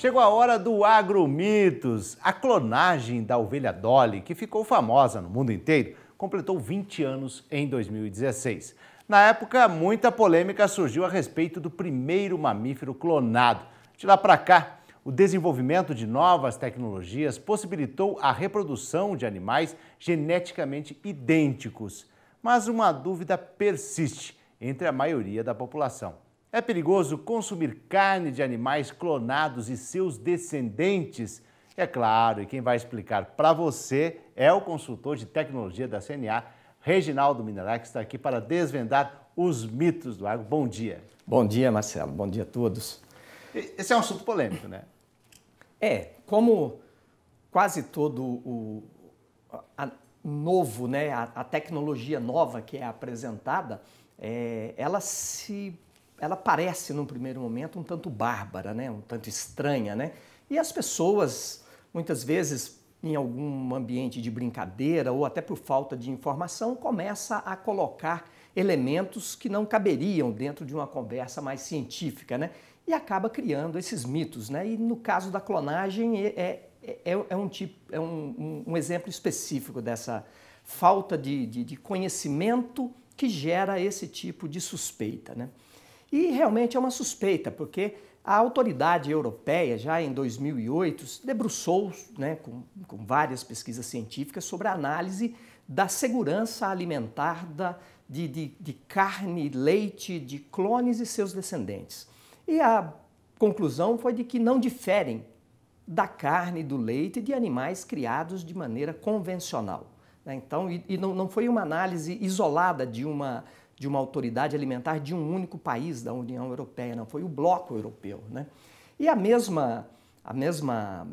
Chegou a hora do Agromitos. A clonagem da ovelha Dolly, que ficou famosa no mundo inteiro, completou 20 anos em 2016. Na época, muita polêmica surgiu a respeito do primeiro mamífero clonado. De lá para cá, o desenvolvimento de novas tecnologias possibilitou a reprodução de animais geneticamente idênticos. Mas uma dúvida persiste entre a maioria da população é perigoso consumir carne de animais clonados e seus descendentes? É claro, e quem vai explicar para você é o consultor de tecnologia da CNA, Reginaldo Minará, que está aqui para desvendar os mitos do agro. Bom dia. Bom dia, Marcelo. Bom dia a todos. Esse é um assunto polêmico, né? É, como quase todo o a, novo, né, a, a tecnologia nova que é apresentada, é, ela se ela parece, num primeiro momento, um tanto bárbara, né? um tanto estranha. Né? E as pessoas, muitas vezes, em algum ambiente de brincadeira ou até por falta de informação, começa a colocar elementos que não caberiam dentro de uma conversa mais científica, né? E acaba criando esses mitos, né? E no caso da clonagem é, é, é, é um tipo, é um, um, exemplo específico dessa falta de, de, de conhecimento que gera esse tipo de suspeita, né? E realmente é uma suspeita, porque a autoridade europeia, já em 2008, se debruçou né, com, com várias pesquisas científicas sobre a análise da segurança alimentar da, de, de, de carne, leite, de clones e seus descendentes. E a conclusão foi de que não diferem da carne, do leite de animais criados de maneira convencional. Né. Então, e, não, não foi uma análise isolada de uma de uma autoridade alimentar de um único país da União Europeia, não foi o bloco europeu. Né? E a mesma, a mesma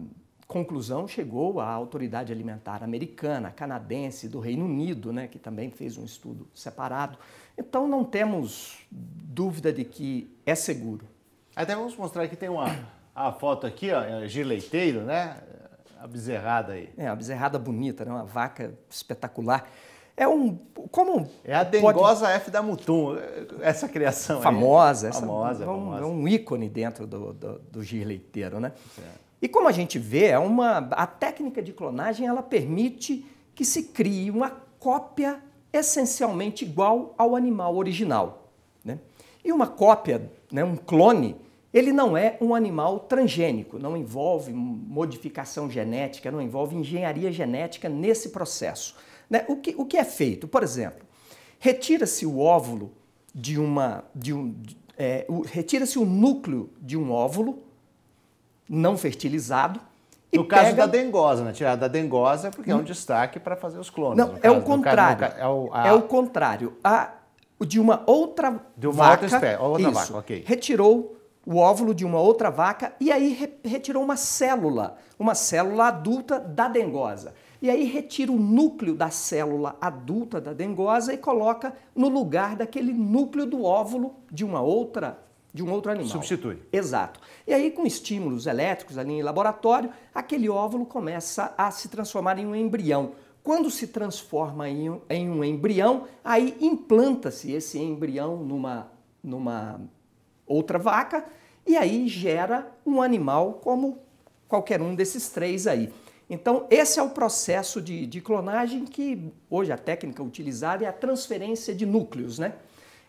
conclusão chegou à autoridade alimentar americana, canadense, do Reino Unido, né, que também fez um estudo separado. Então não temos dúvida de que é seguro. Até vamos mostrar que tem uma a foto aqui, ó, gileiteiro, é né? A bezerrada aí. É, a bezerrada bonita, né? uma vaca espetacular. É um. Como. É a dengosa pode... F da Mutum, essa criação. Famosa, aí. essa. Famosa, é um, famosa. É um ícone dentro do, do, do leiteiro, né? Certo. É. E como a gente vê, é uma, a técnica de clonagem ela permite que se crie uma cópia essencialmente igual ao animal original. Né? E uma cópia, né, um clone, ele não é um animal transgênico, não envolve modificação genética, não envolve engenharia genética nesse processo. Né? O, que, o que é feito? Por exemplo, retira-se o óvulo de uma. De um, é, retira-se o núcleo de um óvulo não fertilizado. No caso pega... da dengosa, né? da dengosa, porque é um destaque para fazer os clones. Não, é caso, é o contrário. Caso, é, o, a... é o contrário. A, de uma outra de uma vaca. Outra, espécie, outra isso, vaca, ok. Retirou o óvulo de uma outra vaca e aí re retirou uma célula, uma célula adulta da dengosa. E aí retira o núcleo da célula adulta da dengosa e coloca no lugar daquele núcleo do óvulo de uma outra de um outro animal. Substitui. Exato. E aí, com estímulos elétricos ali em laboratório, aquele óvulo começa a se transformar em um embrião. Quando se transforma em um, em um embrião, aí implanta-se esse embrião numa, numa outra vaca, e aí gera um animal como qualquer um desses três aí. Então, esse é o processo de, de clonagem que hoje a técnica utilizada é a transferência de núcleos, né?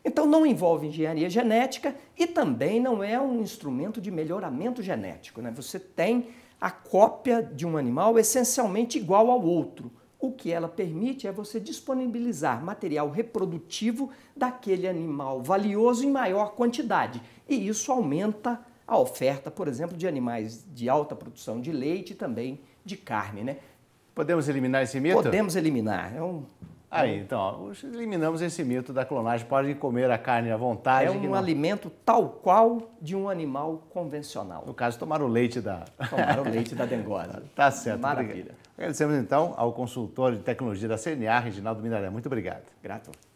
Então, não envolve engenharia genética e também não é um instrumento de melhoramento genético. Né? Você tem a cópia de um animal essencialmente igual ao outro. O que ela permite é você disponibilizar material reprodutivo daquele animal valioso em maior quantidade. E isso aumenta a oferta, por exemplo, de animais de alta produção de leite e também de carne. Né? Podemos eliminar esse mito? Podemos eliminar. É um é Aí, então, eliminamos esse mito da clonagem. Pode comer a carne à vontade. É um não... alimento tal qual de um animal convencional. No caso, tomar o leite da... Tomar o leite da dengosa. Tá certo. Maravilha. Obrigado. Agradecemos então ao consultório de tecnologia da CNA, Reginaldo Minaré. Muito obrigado. Grato.